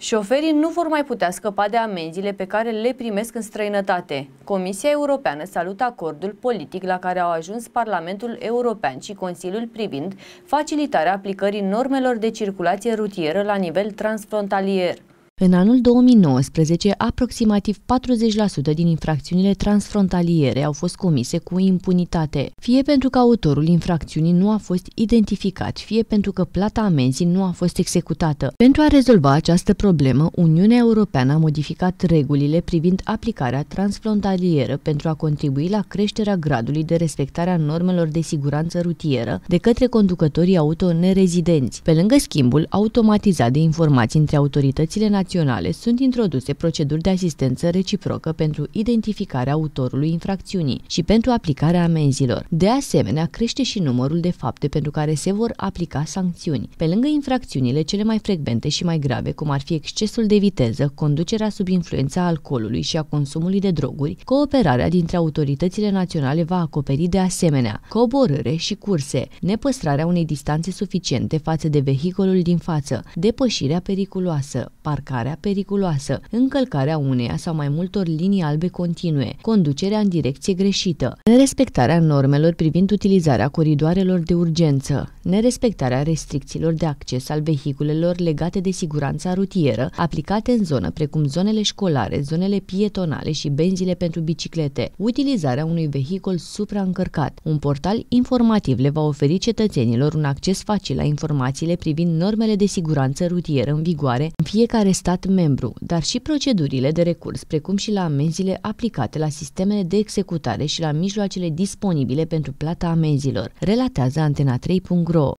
Șoferii nu vor mai putea scăpa de amenziile pe care le primesc în străinătate. Comisia Europeană salută acordul politic la care au ajuns Parlamentul European și Consiliul privind facilitarea aplicării normelor de circulație rutieră la nivel transfrontalier. În anul 2019, aproximativ 40% din infracțiunile transfrontaliere au fost comise cu impunitate, fie pentru că autorul infracțiunii nu a fost identificat, fie pentru că plata amenzii nu a fost executată. Pentru a rezolva această problemă, Uniunea Europeană a modificat regulile privind aplicarea transfrontalieră pentru a contribui la creșterea gradului de respectare a normelor de siguranță rutieră de către conducătorii auto nerezidenți, pe lângă schimbul automatizat de informații între autoritățile naționale naționale sunt introduse proceduri de asistență reciprocă pentru identificarea autorului infracțiunii și pentru aplicarea amenzilor. De asemenea, crește și numărul de fapte pentru care se vor aplica sancțiuni. Pe lângă infracțiunile cele mai frecvente și mai grave, cum ar fi excesul de viteză, conducerea sub influența alcoolului și a consumului de droguri, cooperarea dintre autoritățile naționale va acoperi de asemenea coborâre și curse, nepăstrarea unei distanțe suficiente față de vehiculul din față, depășirea periculoasă, parcarea provocarea periculoasă, încălcarea uneia sau mai multor linii albe continue, conducerea în direcție greșită, nerespectarea normelor privind utilizarea coridoarelor de urgență, nerespectarea restricțiilor de acces al vehiculelor legate de siguranța rutieră aplicate în zonă, precum zonele școlare, zonele pietonale și benzile pentru biciclete, utilizarea unui vehicul supraîncărcat. Un portal informativ le va oferi cetățenilor un acces facil la informațiile privind normele de siguranță rutieră în vigoare în fiecare stat stat membru, dar și procedurile de recurs, precum și la amenziile aplicate la sistemele de executare și la mijloacele disponibile pentru plata amenzilor, relatează antena3.ro.